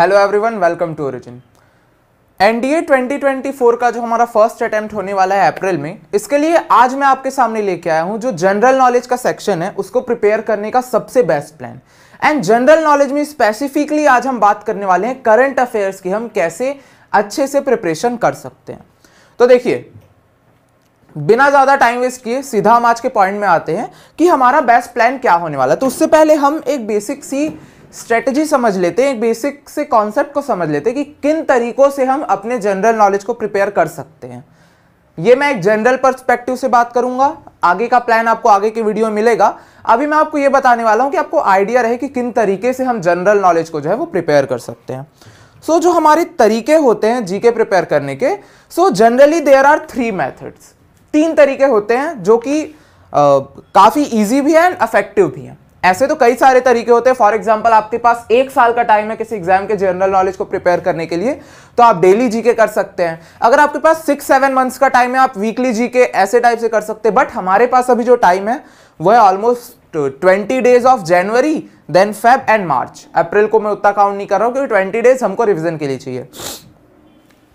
hello everyone welcome to origin NDA 2024 का जो हमारा फर्स्ट अटेम्प्ट होने वाला है अप्रैल में इसके लिए आज मैं आपके सामने लेके आया हूं जो जनरल नॉलेज का सेक्शन है उसको प्रिपेयर करने का सबसे best plan and general knowledge में स्पेसिफिकली आज हम बात करने वाले हैं करंट अफेयर्स की हम कैसे अच्छे से प्रिपरेशन कर सकते हैं तो देखिए बिना ज़्यादा टाइम वेस्ट किए सीधा हम आज के पॉइंट में आते हैं कि हमारा बेस्ट प्लान क्या होने वाला है तो उससे पहले हम एक बेसिक सी स्ट्रेटजी समझ लेते हैं एक बेसिक से कॉन्सेप्ट को समझ लेते हैं कि किन तरीकों से हम अपने जनरल नॉलेज को प्रिपेयर कर सकते हैं ये मैं एक जनरल पर्सपेक्टिव से बात करूंगा आगे का प्लान आपको आगे के वीडियो में मिलेगा अभी मैं आपको ये बताने वाला हूं कि आपको आइडिया रहे कि किन तरीके से हम जनरल नॉलेज को जो है वो प्रिपेयर कर सकते हैं सो so, जो हमारे तरीके होते हैं जीके प्रिपेयर करने के so generally there are three methods तीन तरीके होते हैं जो कि काफ़ी ईजी भी हैं एंड अफेक्टिव भी हैं ऐसे तो कई सारे तरीके होते हैं फॉर एग्जाम्पल आपके पास एक साल का टाइम है किसी एग्जाम के जनरल नॉलेज को प्रिपेयर करने के लिए तो आप डेली जीके कर सकते हैं अगर आपके पास सिक्स सेवन मंथ्स का टाइम है आप वीकली जीके ऐसे टाइप से कर सकते हैं बट हमारे पास अभी जो टाइम है वह है almost twenty days of January then Feb and March April को मैं उतना काउंट नहीं कर रहा हूँ क्योंकि ट्वेंटी डेज हमको रिविजन के लिए चाहिए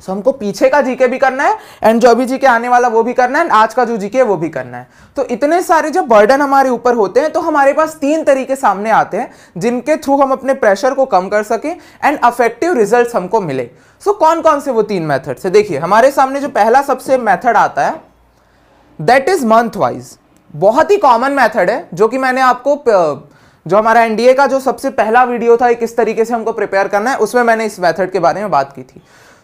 सो हमको पीछे का जीके भी करना है एंड जो अभी जीके आने वाला वो भी करना है आज का जो जीके वो भी करना है तो इतने सारे जब बर्डन हमारे ऊपर होते हैं तो हमारे पास तीन तरीके सामने आते हैं जिनके थ्रू हम अपने प्रेशर को कम कर सकें एंड अफेक्टिव रिजल्ट हमको मिले सो so, कौन कौन से वो तीन मैथड से देखिए हमारे सामने जो पहला सबसे मैथड आता है दैट इज मंथ वाइज बहुत ही कॉमन मैथड है जो कि मैंने आपको जो हमारा एनडीए का जो सबसे पहला वीडियो था किस तरीके से हमको प्रिपेयर करना है उसमें मैंने इस मैथड के बारे में बात की थी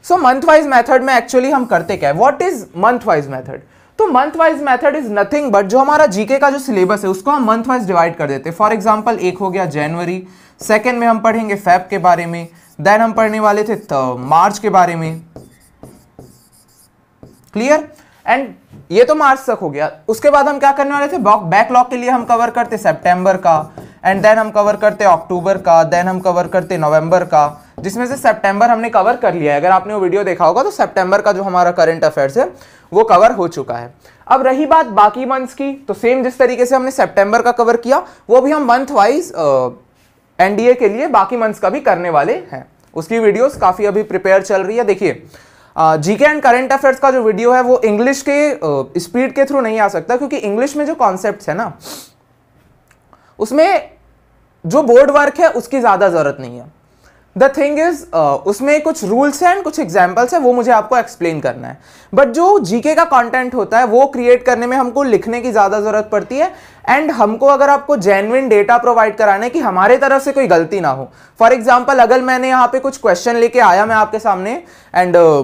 सो मंथ वाइज मैथड में एक्चुअली हम करते क्या है what is month wise method तो month wise method is nothing but जो हमारा जीके का जो सिलेबस है उसको हम मंथ वाइज डिवाइड कर देते हैं फॉर एग्जाम्पल एक हो गया जनवरी सेकेंड में हम पढ़ेंगे फेब के बारे में देन हम पढ़ने वाले थे मार्च के बारे में क्लियर एंड ये तो मार्च तक हो गया उसके बाद हम क्या करने वाले थे बैकलॉग के लिए हम कवर करते सितंबर का एंड देन हम कवर करते अक्टूबर का देन हम कवर करते नवंबर का जिसमें से सेप्टेम्बर हमने कवर कर लिया है अगर आपने वो वीडियो देखा होगा तो सेप्टेम्बर का जो हमारा करंट अफेयर्स है वो कवर हो चुका है अब रही बात बाकी मंथ्स की तो सेम जिस तरीके से हमने सेप्टेम्बर का कवर किया वो भी हम मंथ वाइज एनडीए के लिए बाकी मंथ्स का भी करने वाले हैं उसकी वीडियोस काफ़ी अभी प्रिपेयर चल रही है देखिए जीके एंड करंट अफेयर्स का जो वीडियो है वो इंग्लिश के स्पीड के थ्रू नहीं आ सकता क्योंकि इंग्लिश में जो कॉन्सेप्ट है ना उसमें जो बोर्ड वर्क है उसकी ज़्यादा ज़रूरत नहीं है द थिंग इज उसमें कुछ रूल्स हैं एंड कुछ एग्जाम्पल्स हैं वो मुझे आपको एक्सप्लेन करना है बट जो जीके का कॉन्टेंट होता है वो क्रिएट करने में हमको लिखने की ज़्यादा ज़रूरत पड़ती है एंड हमको अगर आपको जेनविन डेटा प्रोवाइड कराना है कि हमारे तरफ से कोई गलती ना हो फॉर एग्जाम्पल अगर मैंने यहाँ पे कुछ क्वेश्चन लेके आया मैं आपके सामने एंड uh,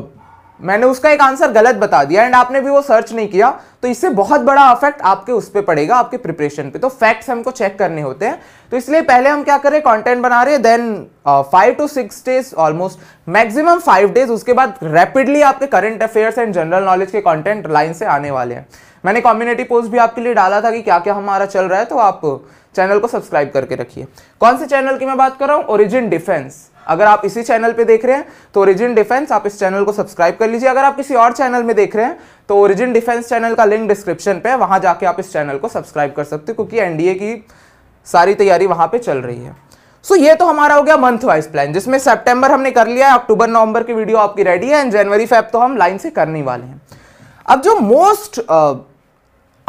मैंने उसका एक आंसर गलत बता दिया एंड आपने भी वो सर्च नहीं किया तो इससे बहुत बड़ा अफेक्ट आपके उस पर पड़ेगा आपके प्रिपरेशन पे तो फैक्ट्स हमको चेक करने होते हैं तो इसलिए पहले हम क्या करें कंटेंट बना रहे then five two six days almost maximum five days उसके बाद रैपिडली आपके current affairs and general knowledge के कॉन्टेंट लाइन से आने वाले हैं मैंने कम्युनिटी पोस्ट भी आपके लिए डाला था कि क्या क्या हमारा चल रहा है तो आप चैनल को सब्सक्राइब करके रखिए कौन से चैनल की मैं बात कर रहा हूँ ओरिजिन डिफेंस अगर आप इसी चैनल पे देख रहे हैं तो ओरिजिन डिफेंस आप इस चैनल को सब्सक्राइब कर लीजिए अगर आप किसी और चैनल में देख रहे हैं तो ओरिजिन डिफेंस चैनल का लिंक डिस्क्रिप्शन पे है वहाँ जाके आप इस चैनल को सब्सक्राइब कर सकते हो क्योंकि एनडीए की सारी तैयारी वहाँ पर चल रही है सो so, ये तो हमारा हो गया मंथ वाइज प्लान जिसमें सेप्टेम्बर हमने कर लिया है अक्टूबर नवंबर की वीडियो आपकी रेडी है एंड जनवरी फेब तो हम लाइन से करने वाले हैं अब जो मोस्ट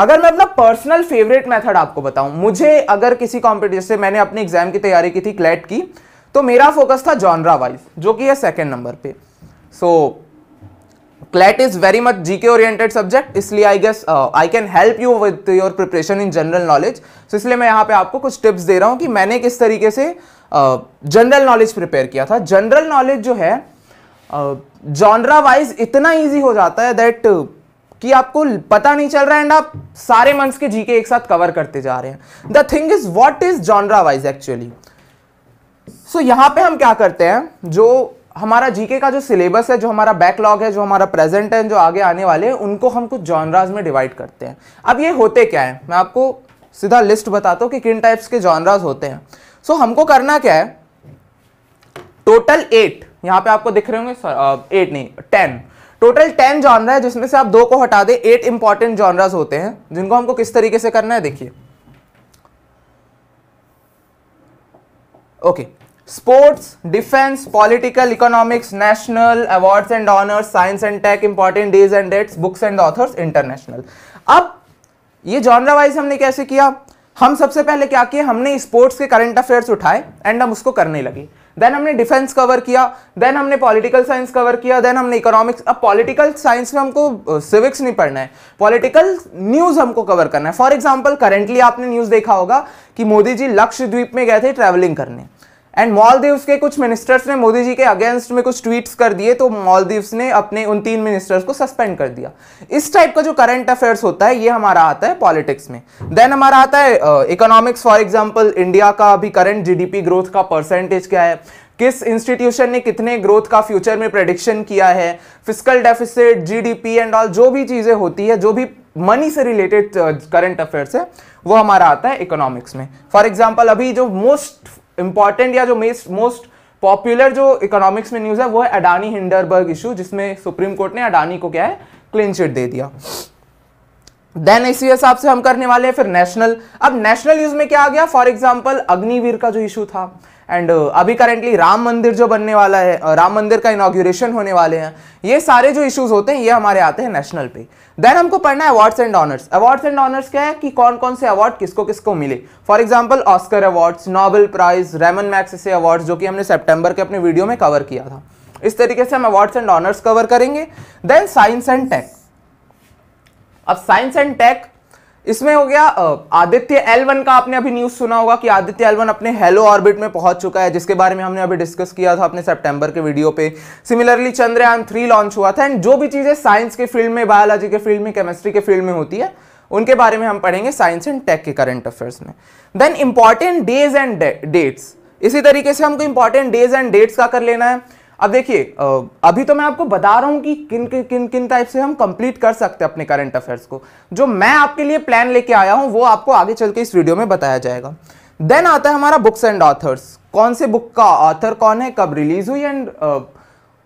अगर मैं अपना पर्सनल फेवरेट मेथड आपको बताऊं मुझे अगर किसी कॉम्पिटिशन से मैंने अपनी एग्जाम की तैयारी की थी क्लैट की तो मेरा फोकस था जॉनरा वाइज जो कि है सेकेंड नंबर पे so CLAT is very much GK oriented subject इसलिए I guess I can help you with your preparation in general knowledge so इसलिए मैं यहाँ पे आपको कुछ टिप्स दे रहा हूँ कि मैंने किस तरीके से जनरल नॉलेज प्रिपेयर किया था जनरल नॉलेज जो है जॉनरा uh, वाइज इतना ईजी हो जाता है दैट कि आपको पता नहीं चल रहा है एंड आप सारे मंथ्स के जीके एक साथ कवर करते जा रहे हैं the thing is what is genre wise actually so यहां पे हम क्या करते हैं जो हमारा जीके का जो सिलेबस है जो हमारा बैकलॉग है जो हमारा प्रेजेंट है जो आगे आने वाले हैं उनको हम कुछ जॉनराज में डिवाइड करते हैं अब ये होते क्या है मैं आपको सीधा लिस्ट बताता हूँ कि किन टाइप्स के जॉनराज होते हैं सो so, हमको करना क्या है टोटल एट यहाँ पे आपको दिख रहे होंगे एट uh, नहीं टेन टोटल टेन जॉनरा है जिसमें से आप दो को हटा दें एट इंपॉर्टेंट जॉनराज होते हैं जिनको हमको किस तरीके से करना है देखिए okay sports defence political economics national awards and honours science and tech important days and dates books and authors international अब ये जॉनरा वाइज हमने कैसे किया हम सबसे पहले क्या किया हमने स्पोर्ट्स के करंट अफेयर्स उठाए एंड हम उसको करने लगे देन हमने डिफेंस कवर किया देन हमने पॉलिटिकल साइंस कवर किया देन हमने इकोनॉमिक्स अब पॉलिटिकल साइंस में हमको सिविक्स नहीं पढ़ना है पॉलिटिकल न्यूज़ हमको कवर करना है फॉर एग्जाम्पल करेंटली आपने न्यूज़ देखा होगा कि मोदी जी लक्षद्वीप में गए थे ट्रेवलिंग करने एंड मॉलदीव्स के कुछ मिनिस्टर्स ने मोदी जी के अगेंस्ट में कुछ ट्वीट्स कर दिए तो मॉलदीव्स ने अपने उन तीन मिनिस्टर्स को सस्पेंड कर दिया इस टाइप का जो करंट अफेयर्स होता है ये हमारा आता है पॉलिटिक्स में देन हमारा आता है इकोनॉमिक्स फॉर एग्जाम्पल इंडिया का अभी करंट जीडीपी ग्रोथ का परसेंटेज क्या है किस इंस्टीट्यूशन ने कितने ग्रोथ का फ्यूचर में प्रडिक्शन किया है फिजिकल डेफिसिट जी एंड ऑल जो भी चीज़ें होती है जो भी मनी से रिलेटेड करंट अफेयर्स है वो हमारा आता है इकोनॉमिक्स में फॉर एग्जाम्पल अभी जो मोस्ट इंपॉर्टेंट या जो मोस्ट पॉपुलर जो इकोनॉमिक्स में न्यूज़ है वो है अडानी हिंडरबर्ग इशू जिसमें सुप्रीम कोर्ट ने अडानी को क्या है क्लीन चिट दे दिया देन इसी हिसाब से हम करने वाले हैं फिर नेशनल अब नेशनल न्यूज में क्या आ गया फॉर एग्जाम्पल अग्निवीर का जो इशू था एंड uh, अभी करेंटली राम मंदिर जो बनने वाला है राम मंदिर का इनाग्रेशन होने वाले हैं ये सारे जो इश्यूज होते हैं ये हमारे आते हैं नेशनल पे देन हमको पढ़ना है awards and honours awards and honours क्या है कि कौन कौन से अवार्ड किसको किसको मिले for example Oscar awards Nobel prize Ramon मैक्स अवार्ड जो कि हमने सेप्टेम्बर के अपने वीडियो में कवर किया था इस तरीके से हम अवार्ड्स एंड ऑनर्स कवर करेंगे देन साइंस एंड टेक अब साइंस एंड टेक इसमें हो गया आदित्य एल का आपने अभी न्यूज सुना होगा कि आदित्य एल अपने हेलो ऑर्बिट में पहुंच चुका है जिसके बारे में हमने अभी डिस्कस किया था अपने सितंबर के वीडियो पे सिमिलरली चंद्रयान थ्री लॉन्च हुआ था एंड जो भी चीजें साइंस के फील्ड में बायोलॉजी के फील्ड में केमिस्ट्री के फील्ड में होती है उनके बारे में हम पढ़ेंगे साइंस एंड टेक के करंट अफेयर्स में then important days and dates इसी तरीके से हमको इंपॉर्टेंट डेज एंड डेट्स का कर लेना है अब देखिए अभी तो मैं आपको बता रहा हूँ कि किन किन किन किन टाइप से हम कंप्लीट कर सकते हैं अपने करंट अफेयर्स को जो मैं आपके लिए प्लान लेके आया हूँ वो आपको आगे चल के इस वीडियो में बताया जाएगा देन आता है हमारा बुक्स एंड ऑथर्स कौन से बुक का ऑथर कौन है कब रिलीज हुई एंड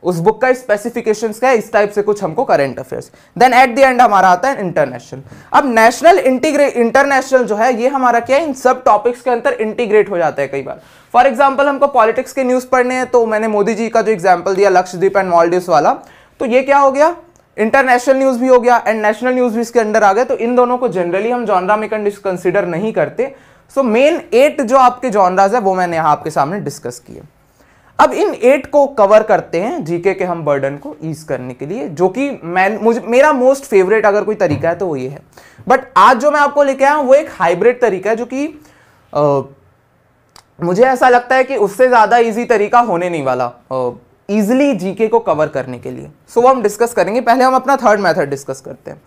उस बुक का स्पेसिफिकेशंस क्या है इस टाइप से कुछ हमको current affairs then at the end हमारा आता है इंटरनेशनल अब नेशनल इंटीग्रेट इंटरनेशनल जो है ये हमारा क्या है इन सब टॉपिक्स के अंदर इंटीग्रेट हो जाता है कई बार फॉर एग्जाम्पल हमको पॉलिटिक्स के न्यूज़ पढ़ने हैं तो मैंने मोदी जी का जो एग्जाम्पल दिया लक्षद्वीप एंड मॉलडीव्स वाला तो ये क्या हो गया इंटरनेशनल न्यूज भी हो गया एंड नेशनल न्यूज भी इसके अंडर आ गया तो इन दोनों को जनरली हम जॉनरा में कंसिडर नहीं करते सो मेन एट जो आपके जॉनराज है वो मैंने यहाँ आपके सामने डिस्कस किए अब इन एट को कवर करते हैं जीके के हम बर्डन को ईज करने के लिए जो कि मैं मुझे मेरा मोस्ट फेवरेट अगर कोई तरीका है तो वो ये है बट आज जो मैं आपको लेके आया वो एक हाइब्रिड तरीका है जो कि मुझे ऐसा लगता है कि उससे ज़्यादा ईजी तरीका होने नहीं वाला ईजिली जीके को कवर करने के लिए सो so, हम डिस्कस करेंगे पहले हम अपना थर्ड मैथड डिस्कस करते हैं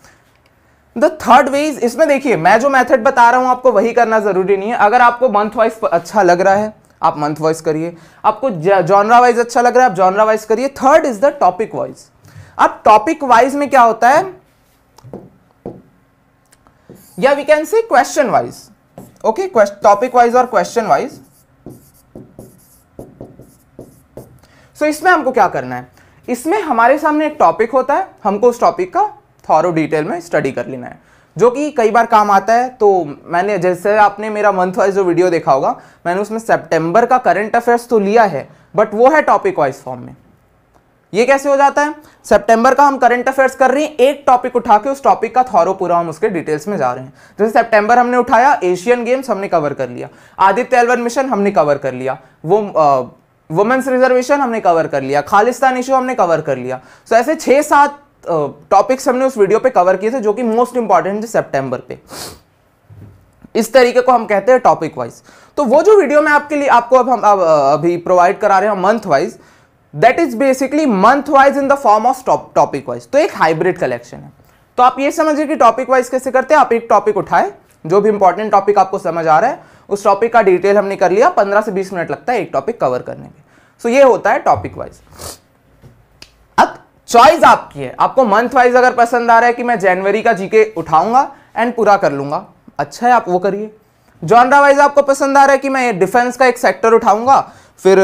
द थर्ड वेज इसमें देखिए मैं जो मैथड बता रहा हूँ आपको वही करना जरूरी नहीं है अगर आपको मंथ वाइज अच्छा लग रहा है आप मंथ वाइज करिए आपको जॉनरा वाइज अच्छा लग रहा है आप जॉनरा वाइज करिए third is the topic wise अब टॉपिक वाइज में क्या होता है या we can say question wise okay topic wise और क्वेश्चन वाइज सो इसमें हमको क्या करना है इसमें हमारे सामने एक टॉपिक होता है हमको उस टॉपिक का थॉरो डिटेल में स्टडी कर लेना है जो कि कई बार काम आता है तो मैंने जैसे आपने मेरा मंथ वाइज जो वीडियो देखा होगा मैंने उसमें सेप्टेम्बर का करंट अफेयर्स तो लिया है बट वो है टॉपिक वाइज फॉर्म में ये कैसे हो जाता है सितंबर का हम करंट अफेयर्स कर रहे हैं एक टॉपिक उठा के उस टॉपिक का थॉरो पूरा हम उसके डिटेल्स में जा रहे हैं जैसे सितंबर हमने उठाया एशियन गेम्स हमने कवर कर लिया आदित्य एलवन मिशन हमने कवर कर लिया वो वुमेन्स रिजर्वेशन हमने कवर कर लिया खालिस्तान इशू हमने कवर कर लिया सो ऐसे छः सात टॉपिक्स हमने उस वीडियो पे कवर किए थे जो कि मोस्ट इंपॉर्टेंट थे सेप्टेम्बर पे इस तरीके को हम कहते हैं टॉपिक वाइज तो वो जो वीडियो मैं आपके लिए आपको अब हम अब अभी प्रोवाइड करा रहे हैं month wise that is basically month wise in the form of topic wise तो एक हाइब्रिड कलेक्शन है तो आप ये समझिए कि टॉपिक वाइज कैसे करते हैं आप एक टॉपिक उठाए जो भी इंपॉर्टेंट टॉपिक आपको समझ आ रहा है उस टॉपिक का डिटेल हमने कर लिया पंद्रह से बीस मिनट लगता है एक टॉपिक कवर करने में सो तो so, ये होता है टॉपिक वाइज चॉइस आपकी है आपको मंथ वाइज अगर पसंद आ रहा है कि मैं जनवरी का जीके उठाऊंगा एंड पूरा कर लूंगा अच्छा है आप वो करिए जॉनरा वाइज आपको पसंद आ रहा है कि मैं डिफेंस का एक सेक्टर उठाऊंगा फिर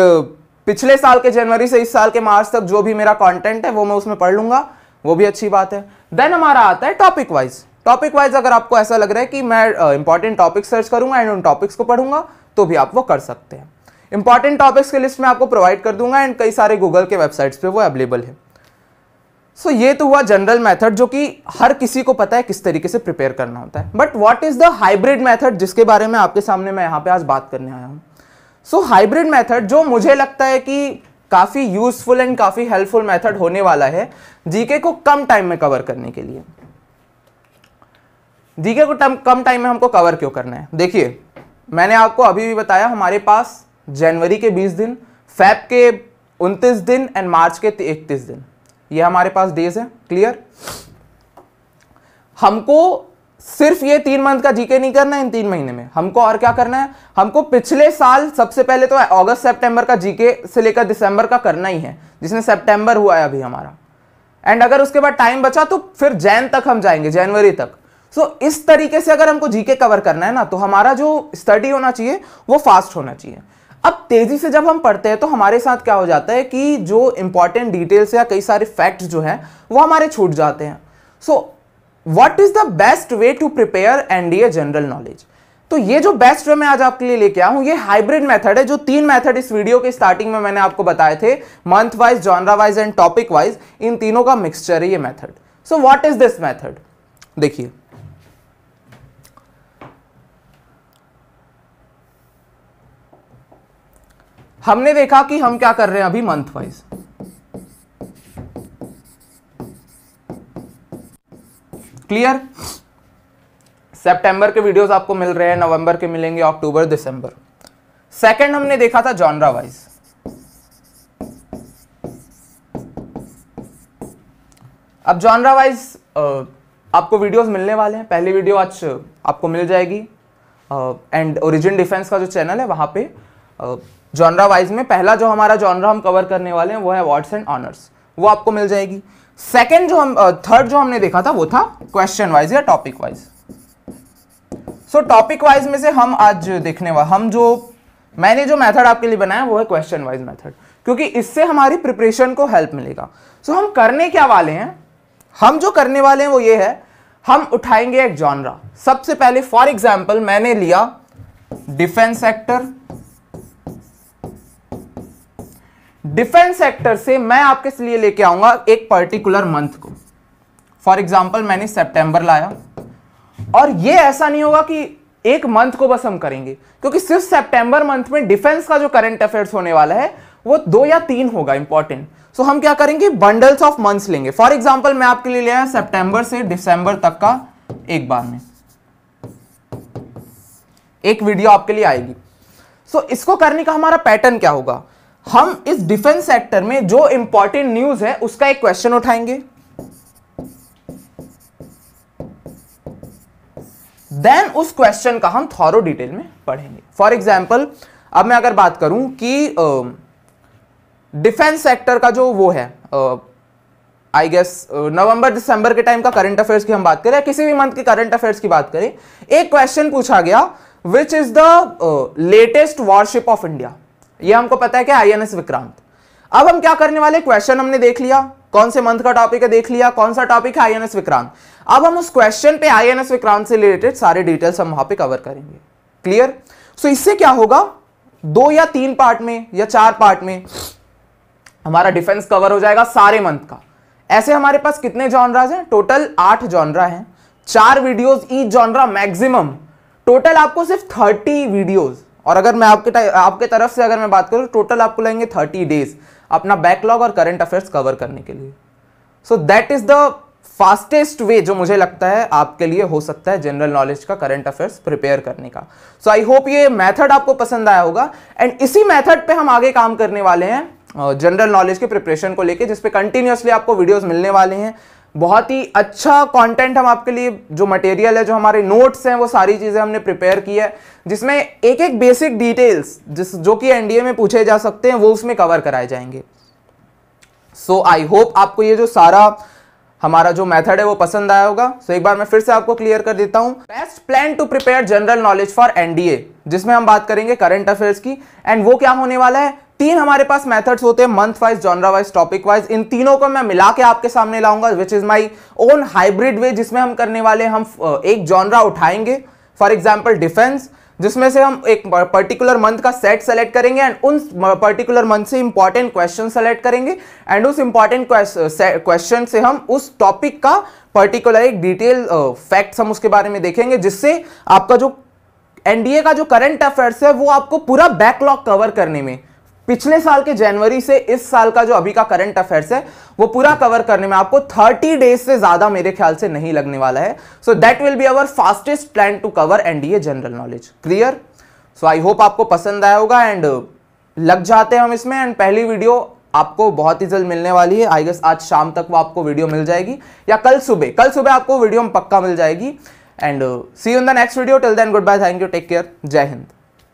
पिछले साल के जनवरी से इस साल के मार्च तक जो भी मेरा कॉन्टेंट है वो मैं उसमें पढ़ लूंगा वो भी अच्छी बात है देन हमारा आता है टॉपिक वाइज टॉपिक वाइज अगर आपको ऐसा लग रहा है कि मैं इंपॉर्टेंट टॉपिक सर्च करूंगा एंड उन टॉपिक्स को पढ़ूंगा तो भी आप वो कर सकते हैं इंपॉर्टेंट टॉपिक्स की लिस्ट में आपको प्रोवाइड कर दूंगा एंड कई सारे गूगल के वेबसाइट्स पे वो अवेलेबल है सो ये तो हुआ जनरल मेथड जो कि हर किसी को पता है किस तरीके से प्रिपेयर करना होता है but what is the hybrid method जिसके बारे में आपके सामने मैं यहाँ पे आज बात करने आया हूँ सो हाइब्रिड मेथड जो मुझे लगता है कि काफ़ी यूजफुल एंड काफ़ी हेल्पफुल मेथड होने वाला है जीके को कम टाइम में कवर करने के लिए जीके को कम टाइम में हमको कवर क्यों करना है देखिए मैंने आपको अभी भी बताया हमारे पास जनवरी के 20 दिन फैब के 29 दिन एंड मार्च के 31 दिन ये हमारे पास डेज है क्लियर हमको सिर्फ ये तीन मंथ का जीके नहीं करना है इन तीन महीने में हमको और क्या करना है हमको पिछले साल सबसे पहले तो अगस्त सितंबर का जीके से लेकर दिसंबर का करना ही है जिसमें सितंबर हुआ है अभी हमारा एंड अगर उसके बाद टाइम बचा तो फिर जैन तक हम जाएंगे जनवरी तक सो so, इस तरीके से अगर हमको जीके कवर करना है ना तो हमारा जो स्टडी होना चाहिए वो फास्ट होना चाहिए अब तेजी से जब हम पढ़ते हैं तो हमारे साथ क्या हो जाता है कि जो इंपॉर्टेंट डिटेल्स या कई सारे फैक्ट्स जो हैं वो हमारे छूट जाते हैं so what is the best way to prepare NDA general knowledge तो ये जो बेस्ट वे मैं आज आपके लिए लेके आया ये हाइब्रिड मेथड है जो तीन मेथड इस वीडियो के स्टार्टिंग में मैंने आपको बताए थे month wise genre wise and topic wise इन तीनों का मिक्सचर है ये method so what is this method देखिए हमने देखा कि हम क्या कर रहे हैं अभी मंथ वाइज क्लियर सेप्टेंबर के वीडियोस आपको मिल रहे हैं नवंबर के मिलेंगे अक्टूबर दिसंबर सेकंड हमने देखा था जॉनरा वाइज अब जॉनरा वाइज आपको वीडियोस मिलने वाले हैं पहली वीडियो आज आपको मिल जाएगी एंड ओरिजिन डिफेंस का जो चैनल है वहां पे जॉनरा वाइज में पहला जो हमारा जॉनरा हम कवर करने वाले हैं वो है अवार्ड्स एंड ऑनर्स वो आपको मिल जाएगी सेकेंड जो हम थर्ड जो हमने देखा था वो था क्वेश्चन वाइज या topic wise so topic wise में से हम आज देखने वाले हम जो मैंने जो मेथड आपके लिए बनाया वो है क्वेश्चन वाइज मेथड क्योंकि इससे हमारी प्रिपरेशन को हेल्प मिलेगा सो so, हम करने क्या वाले हैं हम जो करने वाले हैं वो ये है हम उठाएंगे एक जॉनरा सबसे पहले फॉर एग्जाम्पल मैंने लिया डिफेंस सेक्टर डिफेंस सेक्टर से मैं आपके लिए लेके आऊंगा एक पर्टिकुलर मंथ को फॉर एग्जाम्पल मैंने सेप्टेंबर लाया और ये ऐसा नहीं होगा कि एक मंथ को बस हम करेंगे क्योंकि सिर्फ सेप्टेंबर मंथ में डिफेंस का जो करंट अफेयर्स होने वाला है वो दो या तीन होगा इंपॉर्टेंट सो so, हम क्या करेंगे बंडल्स ऑफ मंथ्स लेंगे फॉर एग्जाम्पल मैं आपके लिए ले आया सेप्टेम्बर से दिसंबर तक का एक बार में एक वीडियो आपके लिए आएगी सो so, इसको करने का हमारा पैटर्न क्या होगा हम इस डिफेंस सेक्टर में जो इंपॉर्टेंट न्यूज है उसका एक क्वेश्चन उठाएंगे देन उस क्वेश्चन का हम थॉरो डिटेल में पढ़ेंगे फॉर एग्जाम्पल अब मैं अगर बात करूं कि डिफेंस सेक्टर का जो वो है आई गेस नवंबर दिसंबर के टाइम का करंट अफेयर्स की हम बात करें किसी भी मंथ के करंट अफेयर्स की बात करें एक क्वेश्चन पूछा गया which is the latest warship of India ये हमको पता है क्या आई विक्रांत अब हम क्या करने वाले क्वेश्चन हमने देख लिया कौन से मंथ का टॉपिक है देख लिया कौन सा टॉपिक है आई विक्रांत अब हम उस क्वेश्चन पे आई विक्रांत से रिलेटेड सारे डिटेल्स हम वहां पे कवर करेंगे क्लियर सो so, इससे क्या होगा दो या तीन पार्ट में या चार पार्ट में हमारा डिफेंस कवर हो जाएगा सारे मंथ का ऐसे हमारे पास कितने जॉनराज हैं टोटल आठ जॉनरा हैं चार वीडियोस ई जॉनरा मैक्सिमम टोटल आपको सिर्फ थर्टी वीडियोस और अगर मैं आपके आपके तरफ से अगर मैं बात करूँ टोटल आपको लगेंगे थर्टी डेज अपना बैकलॉग और करंट अफेयर्स कवर करने के लिए so that is the fastest way जो मुझे लगता है आपके लिए हो सकता है जनरल नॉलेज का करंट अफेयर्स प्रिपेयर करने का सो आई होप ये मेथड आपको पसंद आया होगा एंड इसी मेथड पे हम आगे काम करने वाले हैं जनरल नॉलेज के प्रिपरेशन को लेके जिसपे कंटिन्यूसली आपको वीडियोस मिलने वाले हैं बहुत ही अच्छा कंटेंट हम आपके लिए जो मटेरियल है जो हमारे नोट्स हैं वो सारी चीज़ें हमने प्रिपेयर की है जिसमें एक एक बेसिक डिटेल्स जिस जो कि एनडीए में पूछे जा सकते हैं वो उसमें कवर कराए जाएंगे सो आई होप आपको ये जो सारा हमारा जो मेथड है वो पसंद आया होगा सो so, एक बार मैं फिर से आपको क्लियर कर देता हूँ best plan to prepare general knowledge for NDA जिसमें हम बात करेंगे करंट अफेयर्स की एंड वो क्या होने वाला है तीन हमारे पास मेथड्स होते हैं month wise genre wise topic wise इन तीनों को मैं मिला के आपके सामने लाऊंगा which is my own hybrid way जिसमें हम करने वाले हम एक जॉनरा उठाएंगे फॉर एग्जाम्पल डिफेंस जिसमें से हम एक पर्टिकुलर मंथ का सेट सेलेक्ट करेंगे एंड उन पर्टिकुलर मंथ से इंपॉर्टेंट क्वेश्चन सेलेक्ट करेंगे एंड उस इंपॉर्टेंट क्वेश्चन से हम उस टॉपिक का पर्टिकुलर एक डिटेल फैक्ट्स हम उसके बारे में देखेंगे जिससे आपका जो एनडीए का जो करंट अफेयर्स है वो आपको पूरा बैकलॉग कवर करने में पिछले साल के जनवरी से इस साल का जो अभी का करंट अफेयर्स है वो पूरा कवर करने में आपको 30 डेज से ज्यादा मेरे ख्याल से नहीं लगने वाला है so that will be our fastest plan to cover NDA general knowledge clear so I hope आपको पसंद आया होगा एंड uh, लग जाते हैं हम इसमें एंड पहली वीडियो आपको बहुत ही जल्द मिलने वाली है आई गेस आज शाम तक वो आपको वीडियो मिल जाएगी या कल सुबह कल सुबह आपको वीडियो पक्का मिल जाएगी and see in the next video till then good bye thank you take care जय हिंद